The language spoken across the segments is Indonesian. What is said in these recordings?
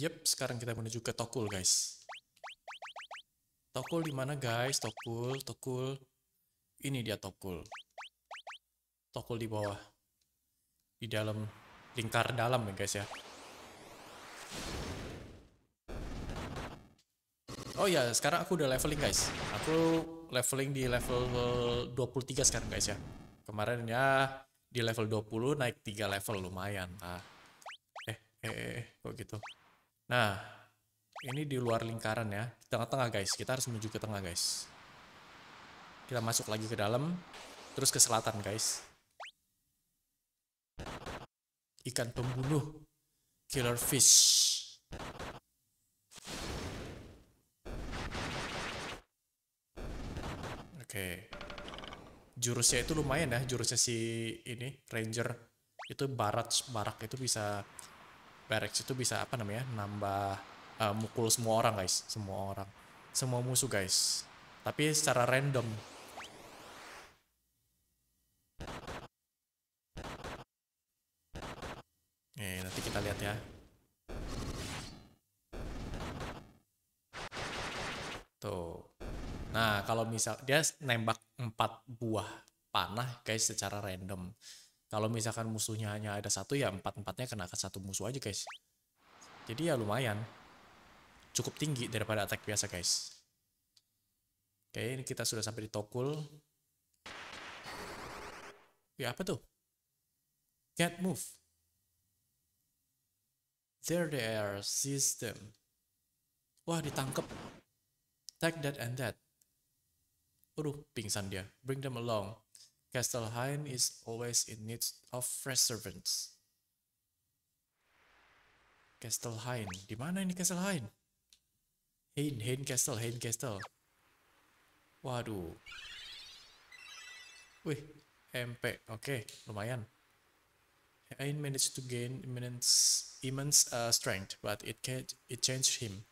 Yep, sekarang kita menuju ke Tokul, guys. Tokul di mana, guys? Tokul, Tokul. Ini dia Tokul. Tokul di bawah. Di dalam lingkar dalam ya, guys ya. Oh ya, sekarang aku udah leveling, guys. Aku leveling di level 23 sekarang, guys ya. Kemarin ya di level 20 naik 3 level lumayan. Ah. Eh, eh, eh, kok gitu. Nah, ini di luar lingkaran ya. Tengah-tengah guys, kita harus menuju ke tengah guys. Kita masuk lagi ke dalam, terus ke selatan guys. Ikan pembunuh, killer fish. Oke. Jurusnya itu lumayan ya, jurusnya si ini, ranger. Itu barat, barak itu bisa barracks itu bisa apa namanya nambah uh, mukul semua orang guys semua orang semua musuh guys tapi secara random eh nanti kita lihat ya tuh nah kalau misal dia nembak empat buah panah guys secara random kalau misalkan musuhnya hanya ada satu ya empat-empatnya kena ke satu musuh aja guys. Jadi ya lumayan. Cukup tinggi daripada attack biasa guys. Oke ini kita sudah sampai di Tokul. Ya apa tuh? Get move. There they are, seize them. Wah ditangkep. Take that and that. Aduh, pingsan dia. Bring them along. Castelheim is always in need of fresh servants. Castelheim. Di mana ini Castelheim? Hein, Hein Castle, Hein Castle. Waduh. Wih, MP. Oke, okay, lumayan. Hein managed to gain immense, immense uh, strength, but it can't, it changed him.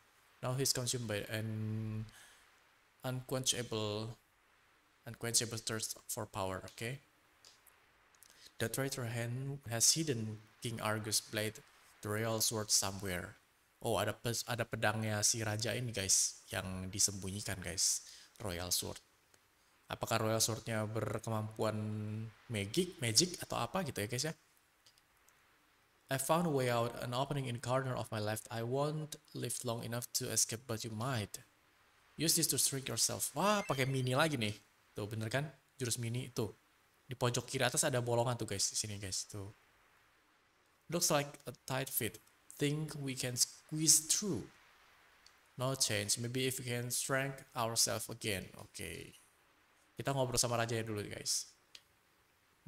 Now he's consumed by an unquenchable unquenchable thirst for power, okay? The traitor hand has hidden King Argus blade, the royal sword somewhere. Oh, ada pe ada pedangnya si raja ini guys, yang disembunyikan guys, royal sword. Apakah royal swordnya berkemampuan magic, magic atau apa gitu ya guys ya? I found a way out, an opening in corner of my left. I won't live long enough to escape, but you might. Use this to shrink yourself. Wah, pakai mini lagi nih. Tuh, bener kan? Jurus mini itu. Di pojok kiri atas ada bolongan tuh guys, di sini guys, tuh. Looks like a tight fit. Think we can squeeze through. No change. Maybe if we can strength ourselves again. Oke. Okay. Kita ngobrol sama raja ya dulu guys.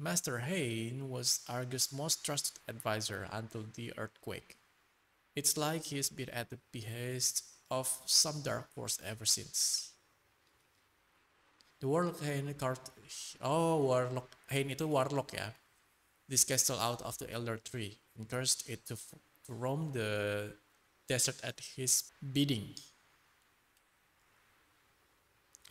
Master Hain was Argus' most trusted advisor until the earthquake. It's like he's been at the behest of some dark force ever since. The Warlock Hain card. Oh, Warlock Hain itu Warlock ya. This castle out of the Elder Tree and cursed it to, to roam the desert at his bidding.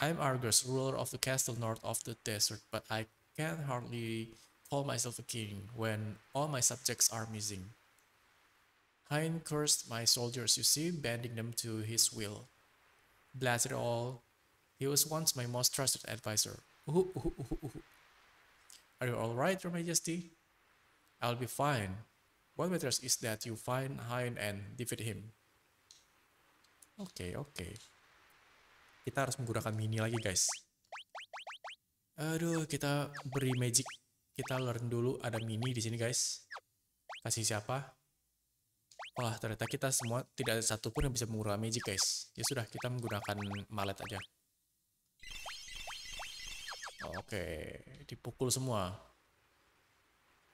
I'm Argus, ruler of the castle north of the desert, but I can hardly call myself a king when all my subjects are missing. Hain cursed my soldiers, you see, bending them to his will. it all He was once my most trusted advisor. ooh, ooh, ooh, ooh. Are you all right, Your Majesty? I'll be fine. What matters is that you find Hein and defeat him. Oke, okay, oke. Okay. Kita harus menggunakan mini lagi, guys. Aduh, kita beri magic. Kita learn dulu ada mini di sini, guys. Kasih siapa? Wah, ternyata kita semua tidak ada pun yang bisa menggunakan magic, guys. Ya sudah, kita menggunakan malet aja. Oh, oke, dipukul semua.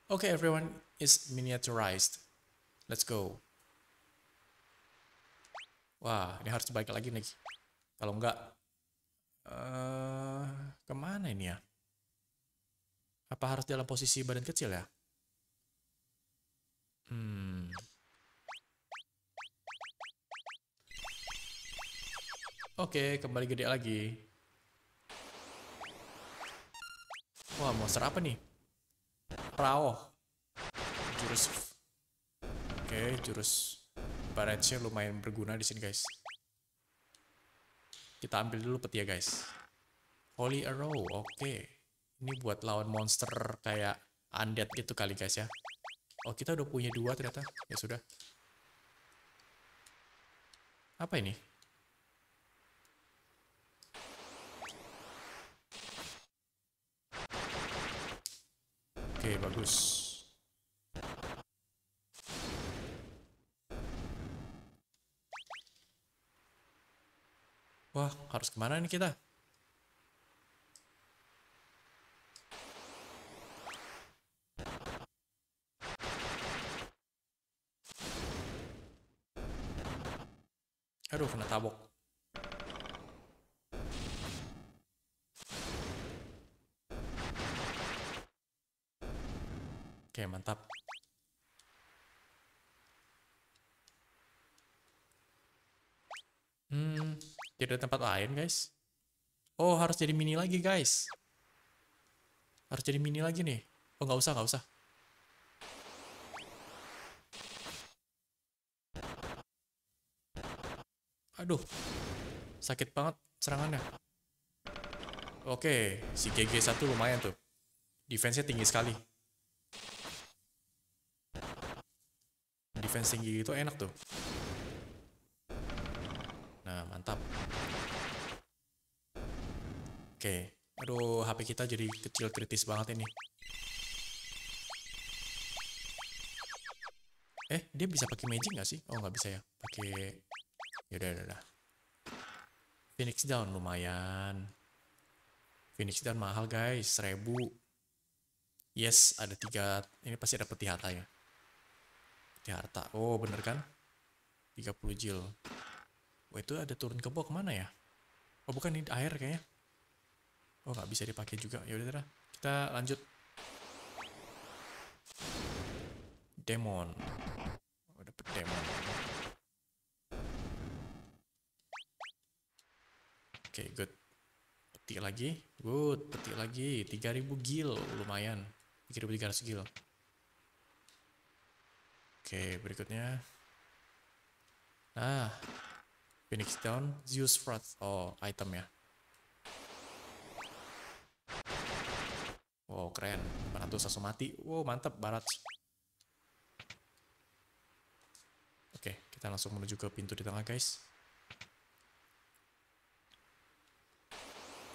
Oke, okay, everyone is miniaturized. Let's go. Wah, ini harus dibalik lagi nih. Kalau enggak, uh, kemana ini ya? Apa harus dalam posisi badan kecil ya? Hmm. Oke, okay, kembali gede lagi. Wah, monster apa nih? Rao. Jurus. Oke, okay, jurus barrage lumayan berguna di sini, guys. Kita ambil dulu peti ya, guys. Holy arrow. Oke. Okay. Ini buat lawan monster kayak undead gitu kali, guys ya. Oh, kita udah punya dua ternyata. Ya sudah. Apa ini? Oke, okay, bagus. Wah, harus kemana nih kita? Tidak tempat lain, guys. Oh, harus jadi mini lagi, guys. Harus jadi mini lagi nih. Oh, nggak usah, nggak usah. Aduh, sakit banget serangannya. Oke, si GG1 lumayan tuh. Defense-nya tinggi sekali. Defense tinggi itu enak tuh. Oke. Aduh, HP kita jadi kecil kritis banget ini. Eh, dia bisa pakai magic nggak sih? Oh, nggak bisa ya. Pakai. Yaudah, yaudah, yaudah. Phoenix Down lumayan. Phoenix Down mahal guys, seribu. Yes, ada tiga. Ini pasti ada peti harta ya. Peti harta. Oh, bener kan? 30 jil. Wah, oh, itu ada turun ke bawah kemana ya? Oh, bukan ini air kayaknya. Oh nggak bisa dipakai juga. Ya udah kita lanjut. Demon. Oh, dapet demon. Oke, okay, good. Peti lagi. Good, peti lagi. 3000 gil, lumayan. 3300 gil. Oke, okay, berikutnya. Nah, Phoenix Down, Zeus frost Oh, item ya. Wow keren, langsung mati. Wow mantap Barat. Oke, kita langsung menuju ke pintu di tengah guys.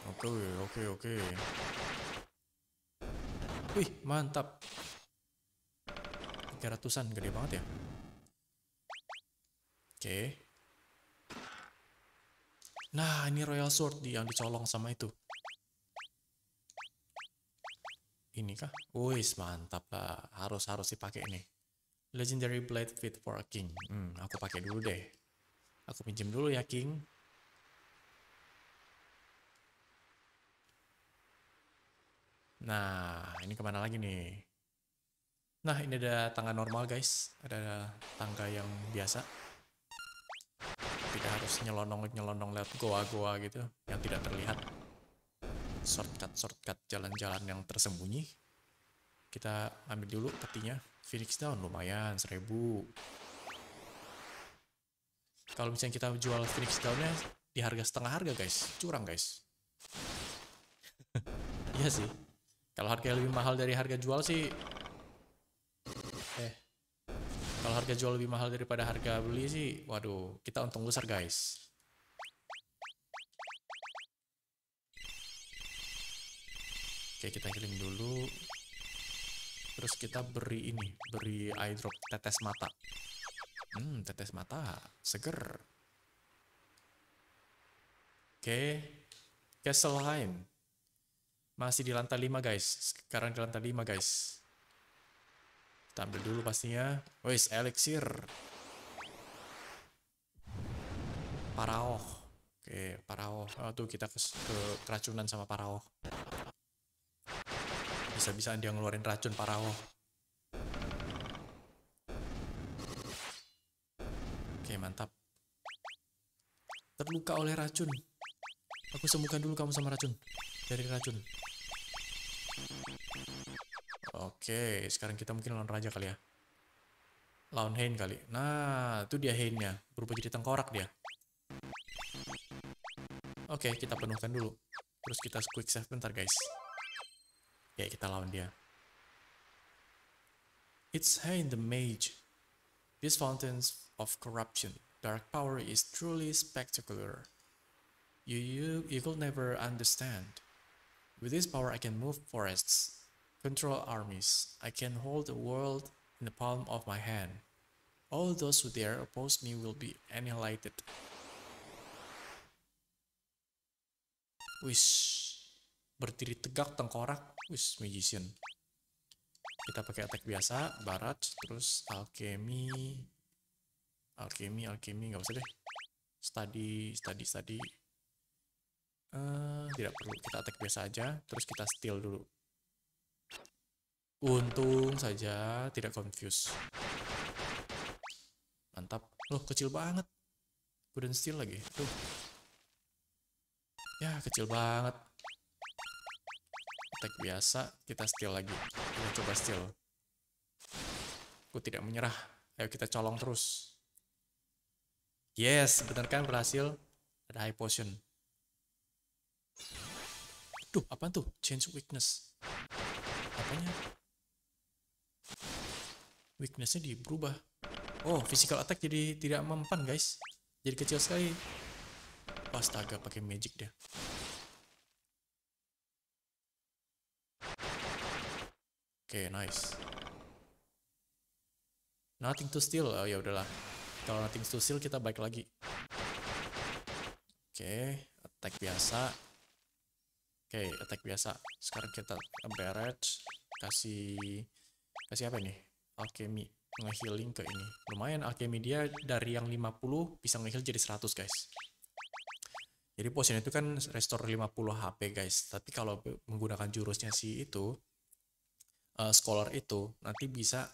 Oke, oke, oke. Wih, mantap. 300-an, gede banget ya. Oke. Nah, ini Royal Sword yang dicolong sama itu. ini kah? Wih, mantap lah, harus harus dipakai ini. Legendary Blade Fit for a King. Hmm, aku pakai dulu deh. Aku pinjam dulu ya King. Nah, ini kemana lagi nih? Nah, ini ada tangga normal guys. Ada tangga yang biasa. Tidak harus nyelonong-nyelonong lewat goa-goa gitu. Yang tidak terlihat shortcut-shortcut jalan-jalan yang tersembunyi. Kita ambil dulu petinya. Phoenix Down lumayan, 1000. Kalau misalnya kita jual Phoenix downnya di harga setengah harga guys, curang guys. iya sih. Kalau harga lebih mahal dari harga jual sih eh kalau harga jual lebih mahal daripada harga beli sih, waduh, kita untung besar guys. Oke, kita healing dulu. Terus kita beri ini, beri eye tetes mata. Hmm, tetes mata, seger. Oke, lain. Masih di lantai 5 guys, sekarang di lantai 5 guys. Kita ambil dulu pastinya. Wih, elixir. Paraoh. Oke, paraoh. Oh, tuh kita ke, ke keracunan sama paraoh bisa-bisaan dia ngeluarin racun parawo. Oke, mantap. Terluka oleh racun. Aku sembuhkan dulu kamu sama racun. Dari racun. Oke, sekarang kita mungkin lawan raja kali ya. Lawan Hein kali. Nah, itu dia Hainnya. Berubah jadi tengkorak dia. Oke, kita penuhkan dulu. Terus kita quick save bentar guys. Oke, kita lawan dia. It's high in the mage. These fountains of corruption, dark power is truly spectacular. You, you, you will never understand. With this power, I can move forests, control armies. I can hold the world in the palm of my hand. All those who dare oppose me will be annihilated. Wish. Berdiri tegak tengkorak Wis, magician. Kita pakai attack biasa, barat, terus alchemy. Alchemy, alchemy, nggak usah deh. Study, study, study. Uh, tidak perlu, kita attack biasa aja. Terus kita steal dulu. Untung saja tidak confuse. Mantap. Loh, kecil banget. Couldn't steal lagi. Tuh. Ya, kecil banget attack biasa, kita steal lagi. Kita coba steal. Aku tidak menyerah. Ayo kita colong terus. Yes, benar kan berhasil. Ada high potion. Duh, apa tuh? Change weakness. Apanya? Weaknessnya diubah. Oh, physical attack jadi tidak mempan, guys. Jadi kecil sekali. Astaga, pakai magic dia. Oke, okay, nice. Nothing to steal. Oh ya udahlah. Kalau nothing to steal kita balik lagi. Oke, okay, attack biasa. Oke, okay, attack biasa. Sekarang kita barrage kasih kasih apa nih? Alchemy healing ke ini. Lumayan alchemy dia dari yang 50 bisa ngeheal jadi 100, guys. Jadi potion itu kan restore 50 HP, guys. Tapi kalau menggunakan jurusnya si itu uh, scholar itu nanti bisa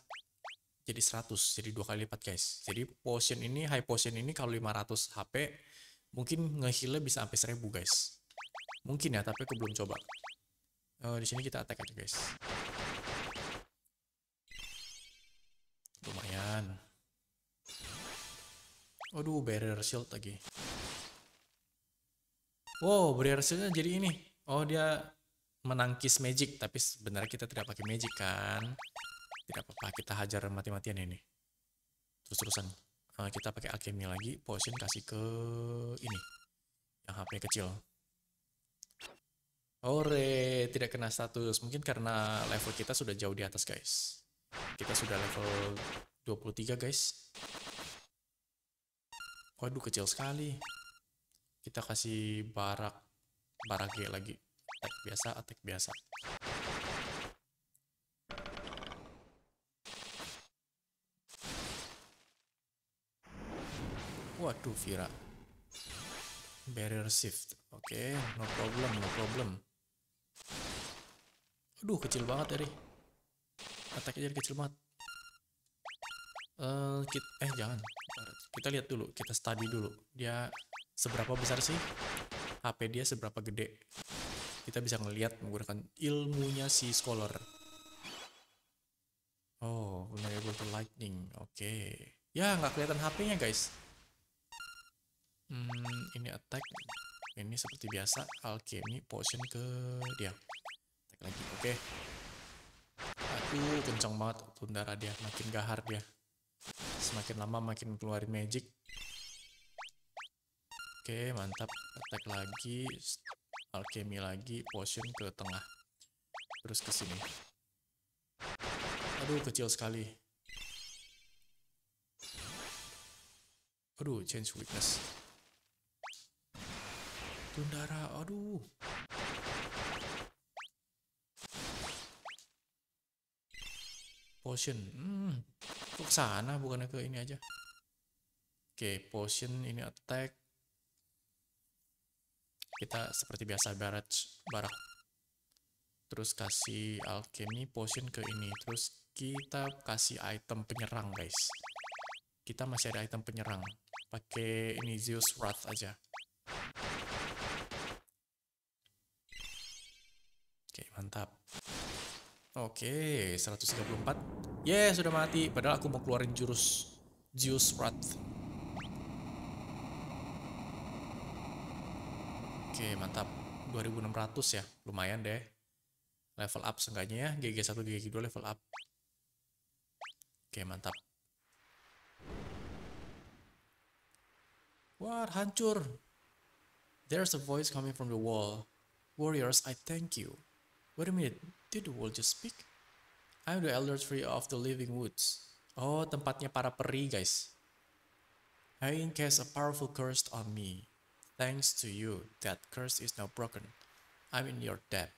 jadi 100 jadi dua kali lipat guys jadi potion ini high potion ini kalau 500 HP mungkin ngehealnya bisa sampai 1000 guys mungkin ya tapi aku belum coba uh, di sini kita attack aja guys lumayan aduh barrier shield lagi wow barrier shieldnya jadi ini oh dia menangkis magic tapi sebenarnya kita tidak pakai magic kan tidak apa-apa kita hajar mati-matian ini terus-terusan nah, kita pakai alchemy lagi potion kasih ke ini yang HP kecil Ore, tidak kena status. Mungkin karena level kita sudah jauh di atas, guys. Kita sudah level 23, guys. Waduh, kecil sekali. Kita kasih barak barak lagi attack biasa attack biasa waduh Vira barrier shift oke okay, no problem no problem aduh kecil banget dari attacknya jadi kecil banget uh, eh, kita, eh jangan kita lihat dulu kita study dulu dia seberapa besar sih HP dia seberapa gede kita bisa ngelihat menggunakan ilmunya si scholar. Oh, vulnerable to lightning. Oke. Okay. Ya, nggak kelihatan HP-nya, guys. Hmm, ini attack. Ini seperti biasa, alchemy potion ke dia. Attack lagi, oke. Okay. Aduh, kencang banget tundara dia. Makin gahar dia. Semakin lama makin keluar magic. Oke, okay, mantap. Attack lagi alchemy lagi, potion ke tengah. Terus ke sini. Aduh, kecil sekali. Aduh, change weakness. Tundara, aduh. Potion. Hmm, ke sana bukannya ke ini aja. Oke, okay, potion ini attack kita seperti biasa barat barak terus kasih alchemy potion ke ini terus kita kasih item penyerang guys kita masih ada item penyerang pakai ini Zeus Wrath aja oke mantap oke 134 yeah sudah mati padahal aku mau keluarin jurus Zeus Wrath Oke, mantap. 2600 ya. Lumayan deh. Level up seenggaknya ya. GG1, GG2 level up. Oke, mantap. What hancur. There's a voice coming from the wall. Warriors, I thank you. Wait a minute, did the wall just speak? I'm the elder tree of the living woods. Oh, tempatnya para peri, guys. I in cast a powerful curse on me. Thanks to you, that curse is now broken. I'm in your debt.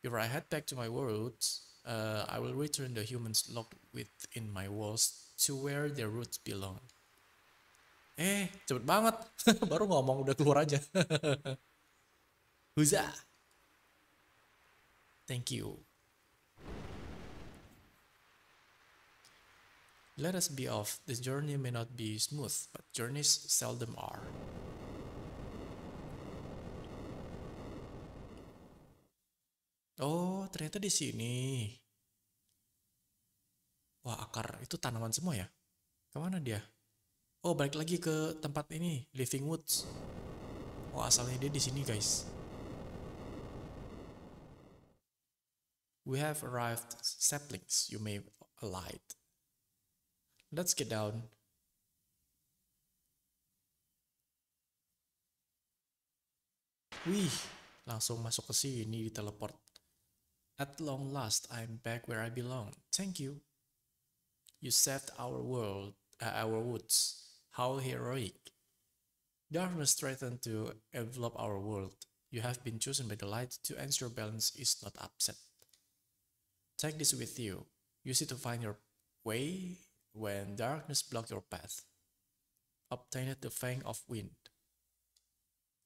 Before I head back to my world, uh, I will return the humans locked within my walls to where their roots belong. Eh, cepet banget. Baru ngomong udah keluar aja. Huza. Thank you. Let us be off. This journey may not be smooth, but journeys seldom are. Oh, ternyata di sini. Wah, akar itu tanaman semua ya? Kemana dia? Oh, balik lagi ke tempat ini, Living Woods. Oh, asalnya dia di sini, guys. We have arrived, saplings. You may alight. Let's get down. Wih, langsung masuk ke sini di teleport. At long last, I'm back where I belong. Thank you. You saved our world, uh, our woods. How heroic. Darkness threatened to envelop our world. You have been chosen by the light to ensure balance is not upset. Take this with you. Use it to find your way when darkness blocks your path. Obtain the Fang of Wind.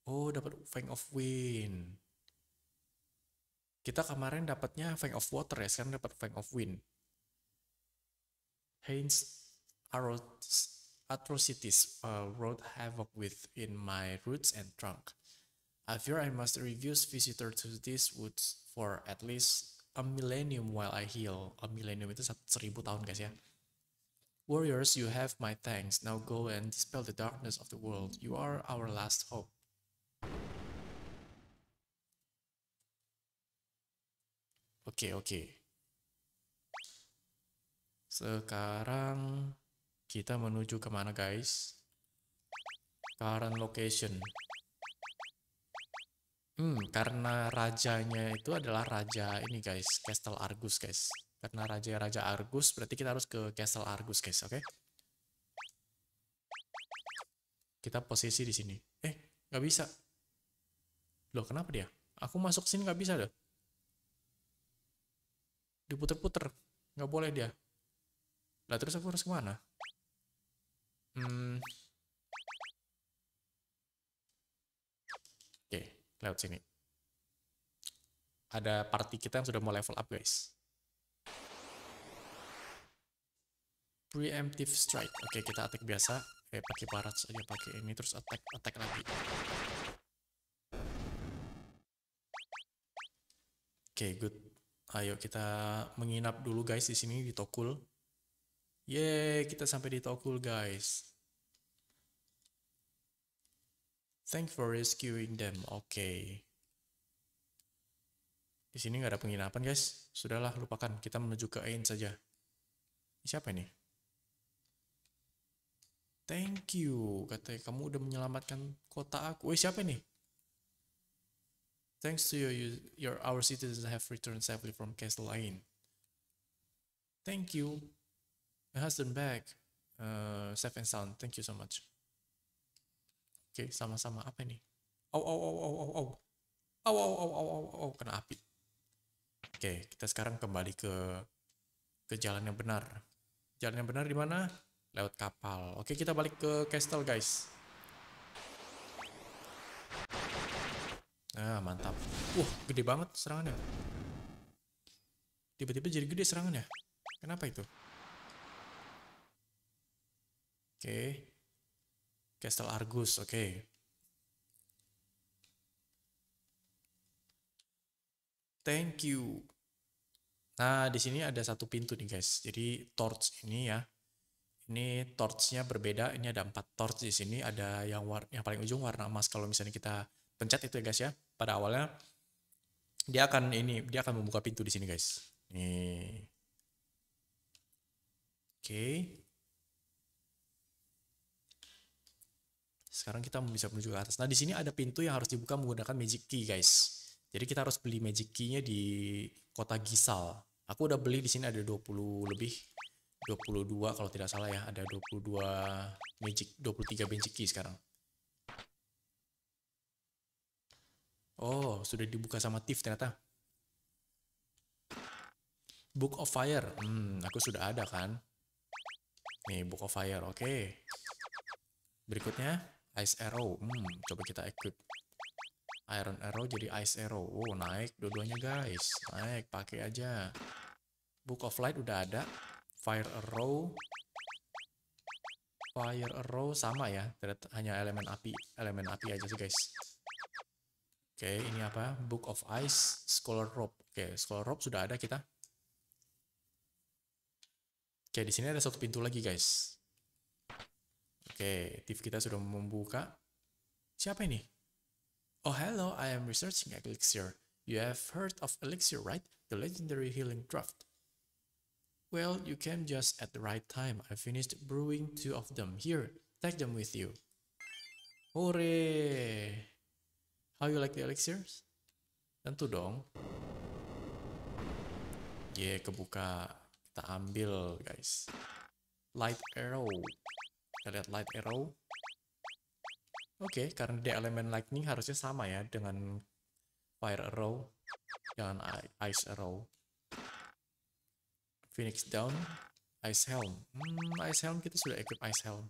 Oh, dapat Fang of Wind. Kita kemarin dapatnya Fang of Water ya, sekarang dapat Fang of Wind. Heinz atrocities uh, wrought havoc within my roots and trunk. I fear I must refuse visitor to these woods for at least a millennium while I heal. A millennium itu seribu tahun guys ya. Warriors, you have my thanks. Now go and dispel the darkness of the world. You are our last hope. Oke, okay, oke. Okay. Sekarang kita menuju kemana guys? Current location. Hmm, karena rajanya itu adalah raja ini guys, Castle Argus guys. Karena raja raja Argus, berarti kita harus ke Castle Argus guys, oke? Okay? Kita posisi di sini. Eh, nggak bisa. Loh, kenapa dia? Aku masuk sini nggak bisa loh diputer-puter nggak boleh dia lah terus aku harus kemana hmm oke okay, lewat sini ada party kita yang sudah mau level up guys preemptive strike oke kita attack biasa eh pakai barat saja pakai ini terus attack attack lagi oke good Ayo kita menginap dulu guys di sini di Tokul. Yeay, kita sampai di Tokul guys. Thank for rescuing them. Oke. Okay. Di sini nggak ada penginapan, guys. Sudahlah, lupakan. Kita menuju ke Ain saja. siapa ini? Thank you. Katanya kamu udah menyelamatkan kota aku. Eh, siapa ini? Thanks to you, your our citizens have returned safely from Castle Ain. Thank you. My husband back. Uh, safe and sound. Thank you so much. Oke, okay, sama-sama apa ini? Oh oh oh oh oh oh. Oh oh oh oh oh oh. kena api. Oke, okay, kita sekarang kembali ke ke jalan yang benar. Jalan yang benar di mana? Lewat kapal. Oke, okay, kita balik ke castle, guys. Nah, mantap. Wah, gede banget serangannya. Tiba-tiba jadi gede serangannya. Kenapa itu? Oke. Okay. Castle Argus, oke. Okay. Thank you. Nah, di sini ada satu pintu nih guys. Jadi torch ini ya. Ini torchnya berbeda. Ini ada empat torch di sini. Ada yang warna yang paling ujung warna emas. Kalau misalnya kita pencet itu ya guys ya pada awalnya dia akan ini dia akan membuka pintu di sini guys nih oke okay. sekarang kita bisa menuju ke atas nah di sini ada pintu yang harus dibuka menggunakan magic key guys jadi kita harus beli magic keynya di kota Gisal aku udah beli di sini ada 20 lebih 22 kalau tidak salah ya ada 22 magic 23 magic key sekarang Oh, sudah dibuka sama Tiff ternyata. Book of Fire. Hmm, aku sudah ada kan? Nih, Book of Fire. Oke. Okay. Berikutnya, Ice Arrow. Hmm, coba kita equip. Iron Arrow jadi Ice Arrow. Oh, naik dua-duanya guys. Naik, pakai aja. Book of Light udah ada. Fire Arrow. Fire Arrow sama ya. hanya elemen api. Elemen api aja sih guys. Oke, okay, ini apa? Book of Ice, Scholar Rob. Oke, okay, Scholar Rob sudah ada kita. Oke, okay, di sini ada satu pintu lagi, guys. Oke, TV kita sudah membuka. Siapa ini? Oh, hello, I am researching Elixir. You have heard of Elixir, right? The legendary healing draft. Well, you came just at the right time. I finished brewing two of them. Here, take them with you. Hooray! How you like the elixirs? Tentu dong. Ye, yeah, kebuka. Kita ambil, guys. Light arrow. Kita lihat light arrow. Oke, okay, karena dia elemen lightning harusnya sama ya dengan fire arrow dan ice arrow. Phoenix down. Ice helm. Hmm, ice helm kita sudah equip ice helm.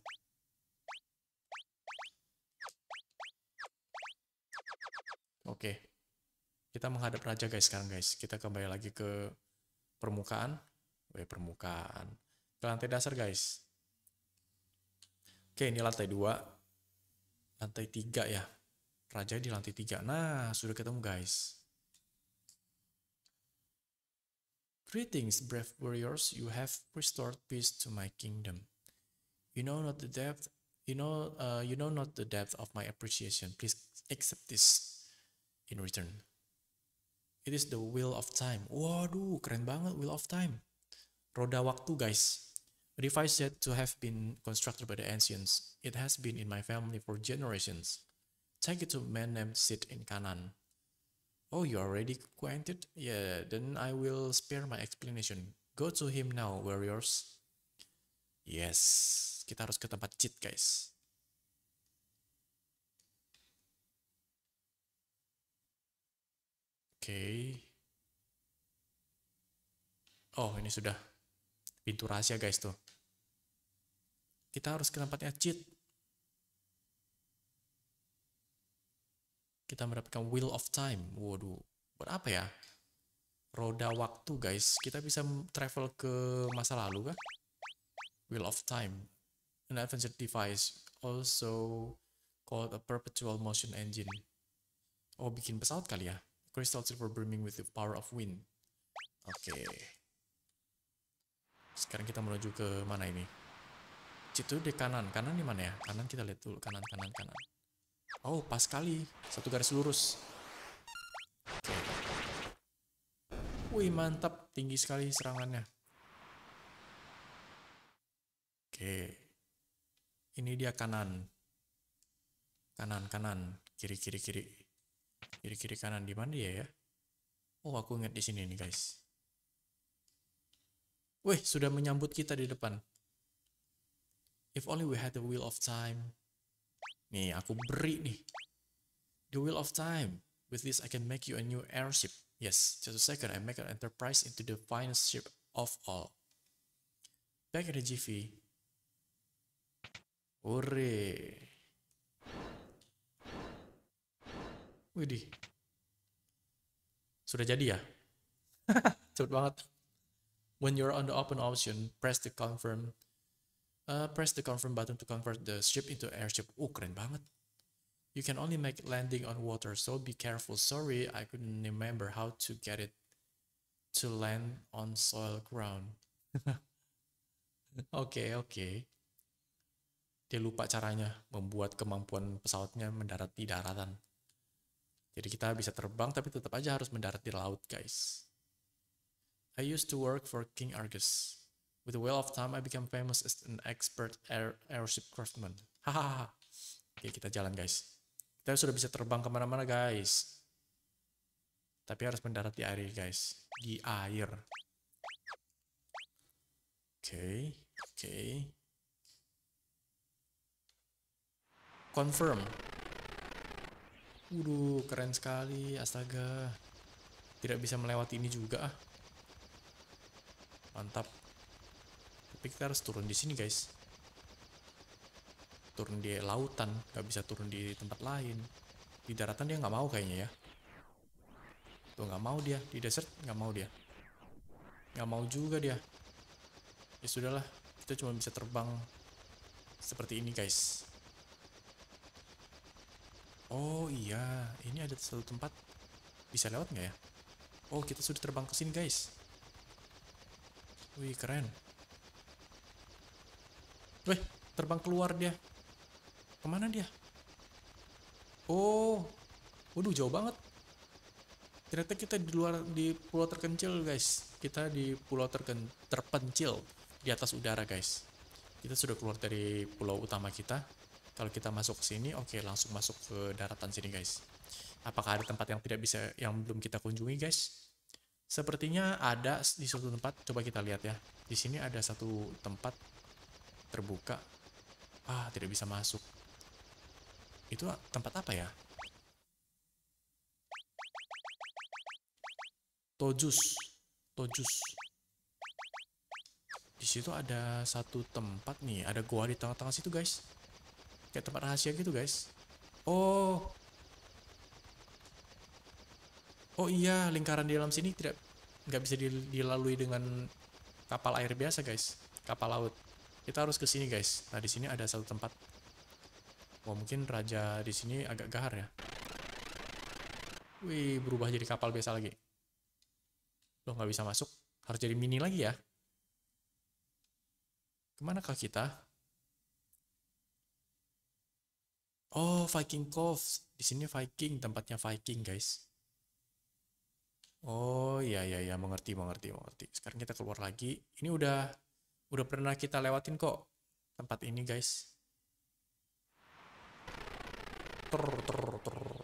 Oke. Kita menghadap raja guys sekarang guys. Kita kembali lagi ke permukaan. Oke permukaan. Ke lantai dasar guys. Oke, ini lantai 2. Lantai 3 ya. Raja di lantai 3. Nah, sudah ketemu guys. Greetings, brave warriors. You have restored peace to my kingdom. You know not the depth. You know, uh, you know not the depth of my appreciation. Please accept this in return. It is the will of time. Waduh, keren banget will of time. Roda waktu, guys. Revised said to have been constructed by the ancients. It has been in my family for generations. Take it to a man named Sid in Canaan. Oh, you are already acquainted? Yeah, then I will spare my explanation. Go to him now, warriors. Yes, kita harus ke tempat cheat, guys. okay. oh ini sudah pintu rahasia guys tuh kita harus ke tempatnya cheat kita mendapatkan wheel of time waduh buat apa ya roda waktu guys kita bisa travel ke masa lalu kan wheel of time an adventure device also called a perpetual motion engine oh bikin pesawat kali ya Crystal silver brimming with the power of wind. Oke. Okay. Sekarang kita menuju ke mana ini? Itu di kanan. Kanan di mana ya? Kanan kita lihat dulu. Kanan, kanan, kanan. Oh, pas kali. Satu garis lurus. Oke. Okay. Wih, mantap. Tinggi sekali serangannya. Oke. Okay. Ini dia kanan. Kanan, kanan. Kiri, kiri, kiri kiri kiri kanan di mana ya, dia ya oh aku ingat di sini nih guys Wih, sudah menyambut kita di depan. If only we had the wheel of time. Nih, aku beri nih. The wheel of time. With this, I can make you a new airship. Yes, just a second, I make an enterprise into the finest ship of all. Back at the GV. Hooray. Widih. Sudah jadi ya? Cepet banget. When you're on the open option, press the confirm uh, press the confirm button to convert the ship into airship. Oh, keren banget. You can only make landing on water, so be careful. Sorry, I couldn't remember how to get it to land on soil ground. Oke, oke. Okay, okay. Dia lupa caranya membuat kemampuan pesawatnya mendarat di daratan. Jadi kita bisa terbang tapi tetap aja harus mendarat di laut, guys. I used to work for King Argus. With a well of time, I became famous as an expert air airship craftsman. Hahaha. Oke, kita jalan, guys. Kita sudah bisa terbang kemana-mana, guys. Tapi harus mendarat di air, guys. Di air. Oke, okay, oke. Okay. Confirm. Waduh, keren sekali. Astaga. Tidak bisa melewati ini juga ah. Mantap. Tapi kita harus turun di sini, guys. Turun di lautan, nggak bisa turun di tempat lain. Di daratan dia nggak mau kayaknya ya. Tuh nggak mau dia, di desert nggak mau dia. Nggak mau juga dia. Ya sudahlah, kita cuma bisa terbang seperti ini, guys. Oh iya, ini ada satu tempat bisa lewat nggak ya? Oh kita sudah terbang ke sini guys. Wih keren. Wih terbang keluar dia. Kemana dia? Oh, waduh jauh banget. Ternyata kita di luar di pulau terkencil guys. Kita di pulau terken, terpencil di atas udara guys. Kita sudah keluar dari pulau utama kita kalau kita masuk ke sini, oke okay, langsung masuk ke daratan sini guys. Apakah ada tempat yang tidak bisa, yang belum kita kunjungi guys? Sepertinya ada di suatu tempat. Coba kita lihat ya. Di sini ada satu tempat terbuka. Ah, tidak bisa masuk. Itu tempat apa ya? Tojus. Tojus di situ ada satu tempat nih, ada goa di tengah-tengah situ guys kayak tempat rahasia gitu guys oh oh iya lingkaran di dalam sini tidak nggak bisa dilalui dengan kapal air biasa guys kapal laut kita harus ke sini guys nah di sini ada satu tempat wah mungkin raja di sini agak gahar ya wih berubah jadi kapal biasa lagi lo nggak bisa masuk harus jadi mini lagi ya Kemana kah kita Oh, Viking Cove. Di sini Viking, tempatnya Viking, guys. Oh, iya iya iya, mengerti, mengerti, mengerti. Sekarang kita keluar lagi. Ini udah udah pernah kita lewatin kok tempat ini, guys. Ter ter ter.